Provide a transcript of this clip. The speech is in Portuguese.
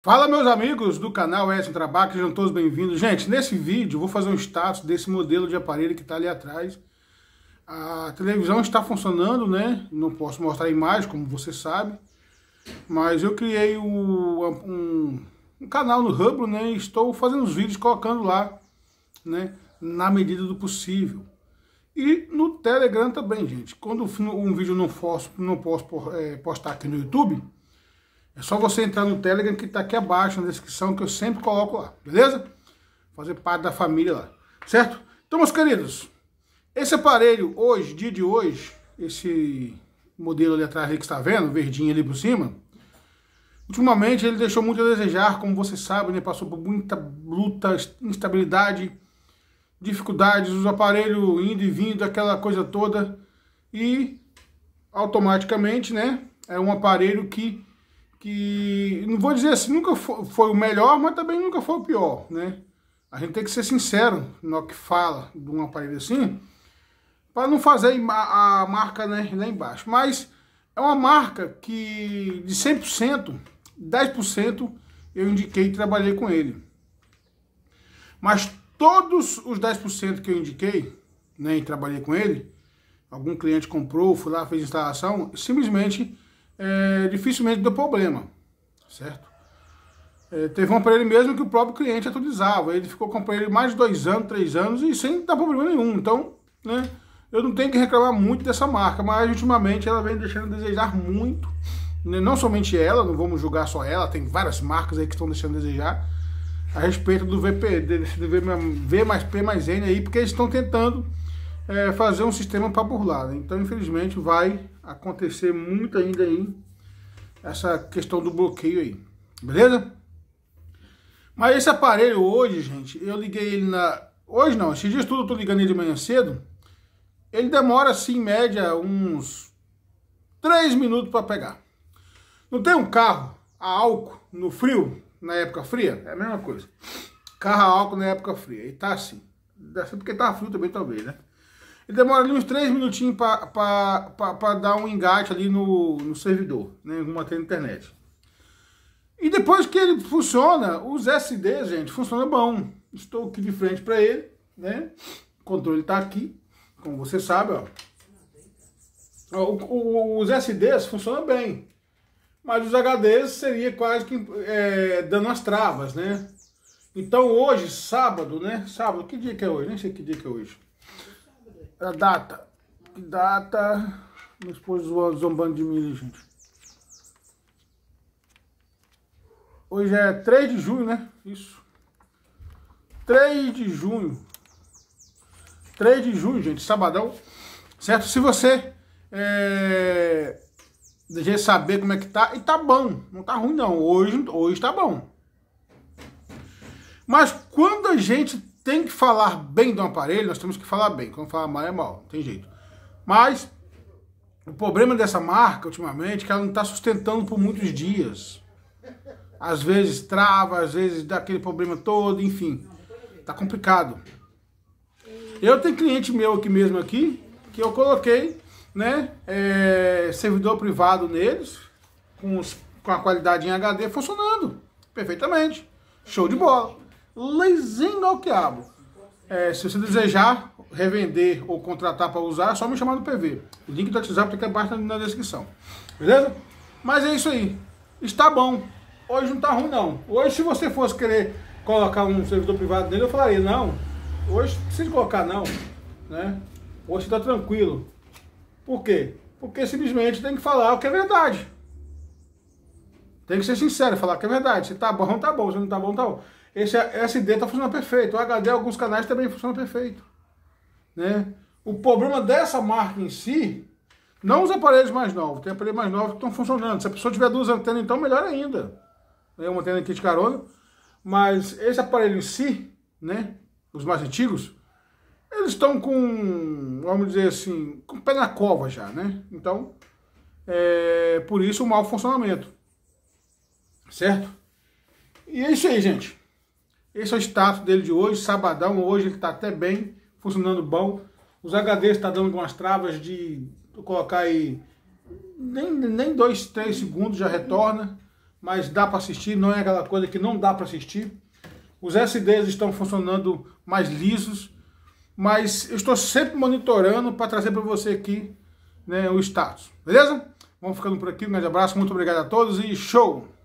Fala meus amigos do canal Edson Trabalho, sejam todos bem-vindos. Gente, nesse vídeo vou fazer um status desse modelo de aparelho que está ali atrás. A televisão está funcionando, né? Não posso mostrar a imagem, como você sabe. Mas eu criei um, um, um canal no Hubble, né? E estou fazendo os vídeos, colocando lá, né? Na medida do possível. E no Telegram também, gente. Quando um vídeo não posso, não posso é, postar aqui no YouTube é só você entrar no Telegram que tá aqui abaixo na descrição que eu sempre coloco lá, beleza? Fazer parte da família lá, certo? Então, meus queridos, esse aparelho hoje, dia de hoje, esse modelo ali atrás ali que está vendo, verdinho ali por cima, ultimamente ele deixou muito a desejar, como você sabe, né? Passou por muita luta, instabilidade, dificuldades, os aparelhos indo e vindo, aquela coisa toda, e automaticamente, né? É um aparelho que que não vou dizer assim, nunca foi o melhor, mas também nunca foi o pior, né? A gente tem que ser sincero no que fala de um aparelho assim, para não fazer a marca né, lá embaixo. Mas é uma marca que de 100%, 10% eu indiquei e trabalhei com ele. Mas todos os 10% que eu indiquei, né, e trabalhei com ele, algum cliente comprou, foi lá, fez instalação, simplesmente é, dificilmente deu problema, certo? É, teve um aparelho mesmo que o próprio cliente atualizava, ele ficou com o aparelho mais de dois anos, três anos e sem dar problema nenhum, então, né, eu não tenho que reclamar muito dessa marca, mas ultimamente ela vem deixando a desejar muito, né, não somente ela, não vamos julgar só ela, tem várias marcas aí que estão deixando a desejar, a respeito do VP, de do v mais P mais N aí, porque eles estão tentando é, fazer um sistema para burlar. Né? Então, infelizmente, vai acontecer muito ainda aí essa questão do bloqueio aí, beleza? Mas esse aparelho hoje, gente, eu liguei ele na... Hoje não, esses dias tudo eu tô ligando ele de manhã cedo. Ele demora, assim, em média, uns 3 minutos para pegar. Não tem um carro a álcool no frio, na época fria? É a mesma coisa. Carro a álcool na época fria. E tá assim. Deve ser porque tá frio também, talvez, né? Ele demora ali uns 3 minutinhos para dar um engate ali no, no servidor, né? tela ter internet. E depois que ele funciona, os SDs, gente, funciona bom. Estou aqui de frente para ele, né? O controle está aqui, como você sabe, ó. O, o, os SDs funcionam bem, mas os HDs seria quase que é, dando as travas, né? Então hoje, sábado, né? Sábado, que dia que é hoje? Nem sei que dia que é hoje a é data. Data. Minha esposa zombando de mim, gente. Hoje é 3 de junho, né? Isso. 3 de junho. 3 de junho, gente, sabadão. Certo? Se você é, deseja saber como é que tá, e tá bom. Não tá ruim, não. Hoje, hoje tá bom. Mas quando a gente tem que falar bem do aparelho, nós temos que falar bem. Quando falar mal é mal, não tem jeito. Mas o problema dessa marca ultimamente é que ela não está sustentando por muitos dias. Às vezes trava, às vezes dá aquele problema todo, enfim. Tá complicado. Eu tenho cliente meu aqui mesmo aqui, que eu coloquei, né, é, servidor privado neles, com, os, com a qualidade em HD funcionando perfeitamente. Show de bola leizinho ao quiabo. É, se você desejar revender ou contratar para usar, é só me chamar no PV. O link do WhatsApp fica aqui abaixo na descrição. Beleza? Mas é isso aí. Está bom. Hoje não está ruim, não. Hoje, se você fosse querer colocar um servidor privado nele, eu falaria, não. Hoje não precisa colocar, não. Né? Hoje está tranquilo. Por quê? Porque simplesmente tem que falar o que é verdade. Tem que ser sincero, falar que é verdade. Se tá bom, tá bom. Se não tá bom, tá bom. Esse SD está funcionando perfeito. O HD, alguns canais também funciona perfeito. Né? O problema dessa marca em si, não os aparelhos mais novos. Tem aparelhos mais novos que estão funcionando. Se a pessoa tiver duas antenas, então melhor ainda. Né? Uma antena aqui de carona. Mas esse aparelho em si, né? os mais antigos, eles estão com, vamos dizer assim, com o pé na cova já, né? Então, é, por isso o mau funcionamento. Certo? E é isso aí, gente. Esse é o status dele de hoje, sabadão. Hoje ele está até bem, funcionando bom. Os HDs está dando algumas travas de colocar aí nem, nem dois, três segundos já retorna, mas dá para assistir, não é aquela coisa que não dá para assistir. Os SDs estão funcionando mais lisos, mas eu estou sempre monitorando para trazer para você aqui né, o status, beleza? Vamos ficando por aqui, um grande abraço, muito obrigado a todos e show!